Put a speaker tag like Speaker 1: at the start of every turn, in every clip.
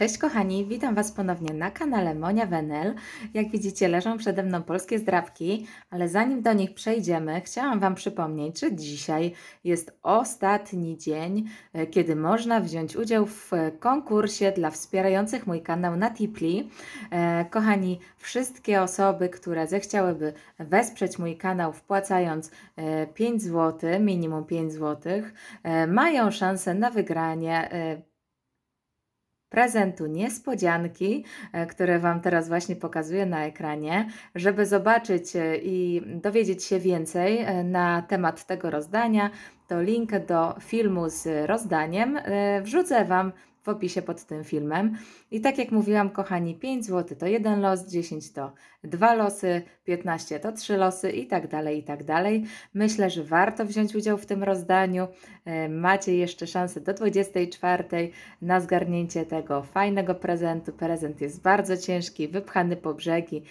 Speaker 1: Cześć kochani, witam Was ponownie na kanale Monia Wenel. Jak widzicie leżą przede mną polskie zdrawki, ale zanim do nich przejdziemy, chciałam Wam przypomnieć, że dzisiaj jest ostatni dzień, e, kiedy można wziąć udział w e, konkursie dla wspierających mój kanał na Tipli. E, kochani, wszystkie osoby, które zechciałyby wesprzeć mój kanał wpłacając 5 zł, minimum 5 zł, mają szansę na wygranie prezentu niespodzianki, e, które Wam teraz właśnie pokazuję na ekranie. Żeby zobaczyć e, i dowiedzieć się więcej e, na temat tego rozdania, to link do filmu z rozdaniem wrzucę Wam w opisie pod tym filmem. I tak jak mówiłam, kochani, 5 zł to jeden los, 10 to dwa losy, 15 to trzy losy i tak dalej, i tak dalej. Myślę, że warto wziąć udział w tym rozdaniu. E, macie jeszcze szansę do 24 na zgarnięcie tego fajnego prezentu. Prezent jest bardzo ciężki, wypchany po brzegi.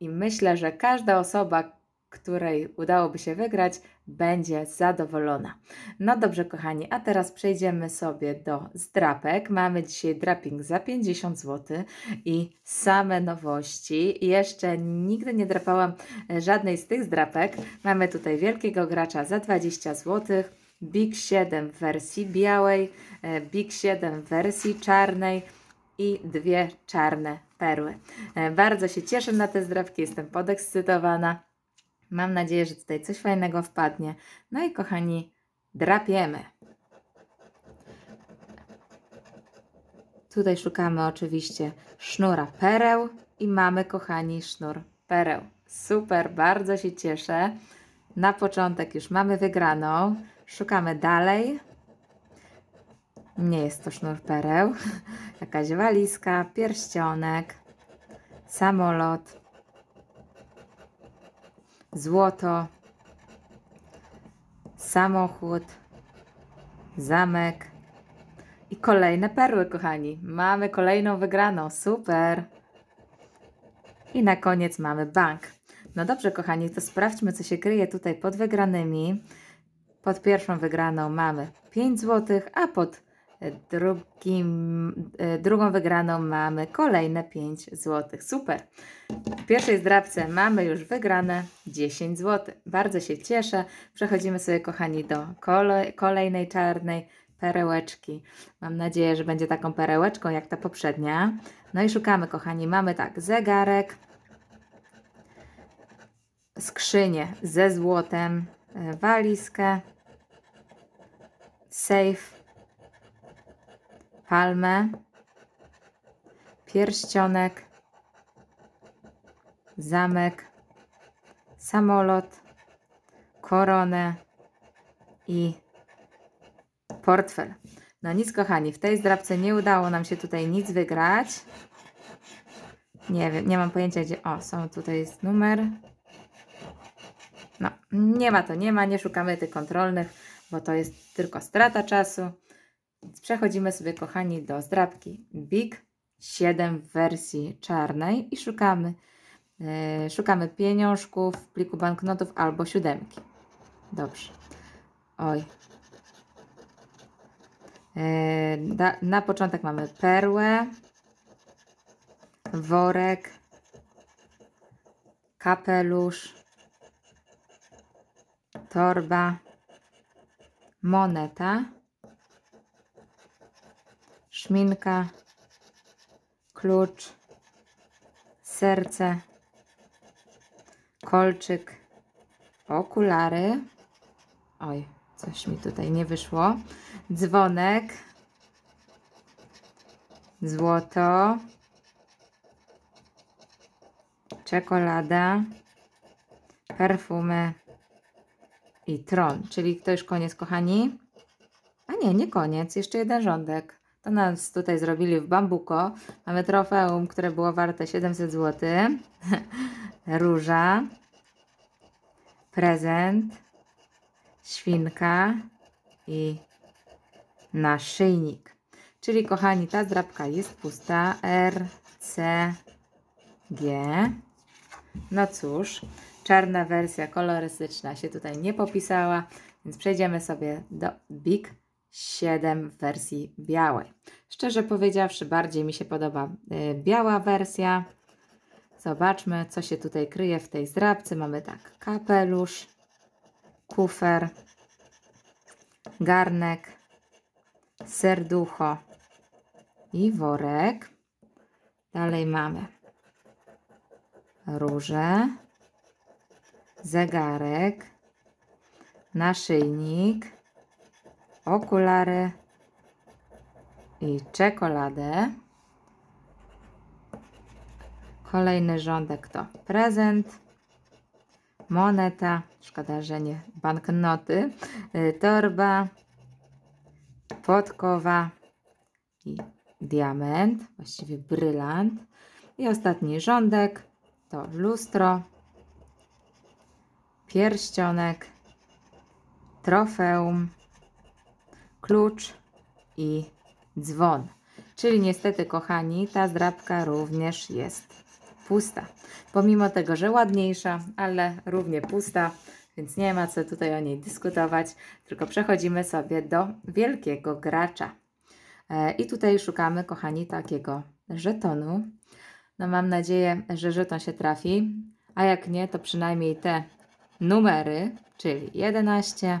Speaker 1: I myślę, że każda osoba, której udałoby się wygrać, będzie zadowolona. No dobrze, kochani, a teraz przejdziemy sobie do zdrapek. Mamy dzisiaj draping za 50 zł i same nowości. Jeszcze nigdy nie drapałam e, żadnej z tych zdrapek. Mamy tutaj wielkiego gracza za 20 zł. Big 7 w wersji białej, e, Big 7 w wersji czarnej, i dwie czarne perły. E, bardzo się cieszę na te zdrawki, jestem podekscytowana. Mam nadzieję, że tutaj coś fajnego wpadnie. No i kochani, drapiemy. Tutaj szukamy oczywiście sznura pereł i mamy, kochani, sznur pereł. Super, bardzo się cieszę. Na początek już mamy wygraną. Szukamy dalej. Nie jest to sznur pereł. Jakaś walizka, pierścionek, samolot złoto, samochód, zamek i kolejne perły, kochani. Mamy kolejną wygraną, super! I na koniec mamy bank. No dobrze, kochani, to sprawdźmy, co się kryje tutaj pod wygranymi. Pod pierwszą wygraną mamy 5 zł, a pod Drugim, e, drugą wygraną mamy kolejne 5 zł. Super. W pierwszej zdrabce mamy już wygrane 10 zł. Bardzo się cieszę. Przechodzimy sobie, kochani, do kolejnej czarnej perełeczki. Mam nadzieję, że będzie taką perełeczką jak ta poprzednia. No i szukamy, kochani. Mamy tak, zegarek, skrzynię ze złotem, e, walizkę, safe palmę, pierścionek, zamek, samolot, koronę i portfel. No nic kochani, w tej zdrabce nie udało nam się tutaj nic wygrać. Nie wiem, nie mam pojęcia gdzie... O, są tutaj jest numer. No, nie ma to, nie ma, nie szukamy tych kontrolnych, bo to jest tylko strata czasu przechodzimy sobie, kochani, do zdrabki Big 7 w wersji czarnej i szukamy, yy, szukamy pieniążków w pliku banknotów albo siódemki. Dobrze. Oj. Yy, da, na początek mamy perłę, worek, kapelusz, torba, moneta szminka, klucz, serce, kolczyk, okulary. Oj, coś mi tutaj nie wyszło. Dzwonek, złoto, czekolada, perfumy i tron. Czyli to już koniec, kochani. A nie, nie koniec, jeszcze jeden rządek. To nas tutaj zrobili w bambuko. Mamy trofeum, które było warte 700 zł. Róża. Prezent. Świnka. I naszyjnik. Czyli kochani, ta zdrabka jest pusta. R, C, G. No cóż, czarna wersja kolorystyczna się tutaj nie popisała, więc przejdziemy sobie do Big 7 w wersji białej. Szczerze powiedziawszy, bardziej mi się podoba y, biała wersja. Zobaczmy, co się tutaj kryje w tej zrabce Mamy tak, kapelusz, kufer, garnek, serducho i worek. Dalej mamy róże, zegarek, naszyjnik, okulary i czekoladę. Kolejny rządek to prezent, moneta, szkoda, że nie banknoty, y, torba, podkowa i diament, właściwie brylant. I ostatni rządek to lustro, pierścionek, trofeum, klucz i dzwon. Czyli niestety, kochani, ta zdrabka również jest pusta. Pomimo tego, że ładniejsza, ale równie pusta, więc nie ma co tutaj o niej dyskutować, tylko przechodzimy sobie do wielkiego gracza. E, I tutaj szukamy, kochani, takiego żetonu. No mam nadzieję, że żeton się trafi, a jak nie, to przynajmniej te numery, czyli 11,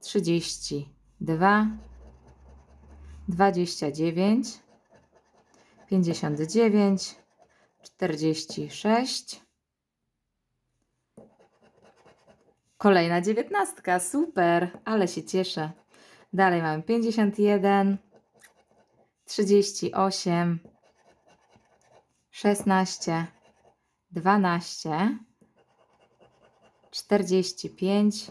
Speaker 1: trzydzieści dwa, dwadzieścia dziewięć, pięćdziesiąt dziewięć, czterdzieści sześć. Kolejna dziewiętnastka, super, ale się cieszę. Dalej mamy pięćdziesiąt jeden, trzydzieści osiem, szesnaście, dwanaście, czterdzieści pięć.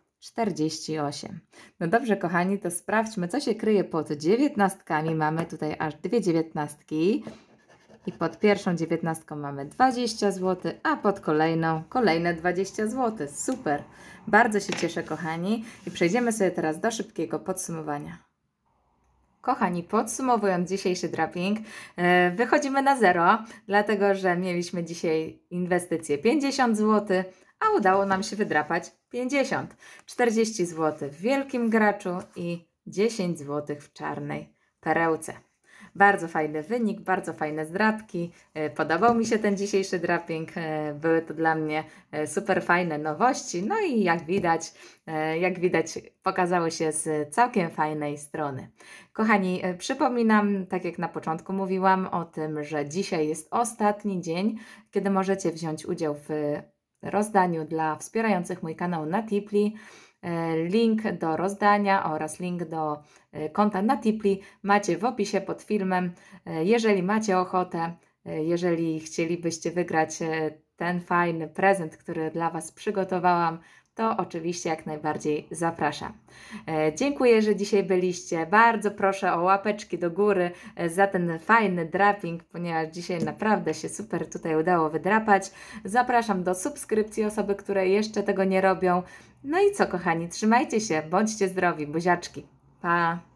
Speaker 1: 48. No dobrze, kochani, to sprawdźmy, co się kryje pod dziewiętnastkami. Mamy tutaj aż dwie dziewiętnastki. I pod pierwszą dziewiętnastką mamy 20 zł, a pod kolejną kolejne 20 zł. Super! Bardzo się cieszę, kochani. I przejdziemy sobie teraz do szybkiego podsumowania. Kochani, podsumowując dzisiejszy draping, e, wychodzimy na zero, dlatego że mieliśmy dzisiaj inwestycje 50 zł, a udało nam się wydrapać 50. 40 zł w wielkim graczu i 10 zł w czarnej perełce. Bardzo fajny wynik, bardzo fajne zdrapki. E, podobał mi się ten dzisiejszy draping. E, były to dla mnie e, super fajne nowości. No i jak widać, jak widać, pokazały się z całkiem fajnej strony. Kochani, przypominam, tak jak na początku mówiłam, o tym, że dzisiaj jest ostatni dzień, kiedy możecie wziąć udział w rozdaniu dla wspierających mój kanał na Tipli. E, link do rozdania oraz link do e, konta na Tipli macie w opisie pod filmem. E, jeżeli macie ochotę, jeżeli chcielibyście wygrać ten fajny prezent, który dla Was przygotowałam, to oczywiście jak najbardziej zapraszam. E, dziękuję, że dzisiaj byliście. Bardzo proszę o łapeczki do góry e, za ten fajny draping, ponieważ dzisiaj naprawdę się super tutaj udało wydrapać. Zapraszam do subskrypcji osoby, które jeszcze tego nie robią. No i co, kochani, trzymajcie się, bądźcie zdrowi, buziaczki. Pa!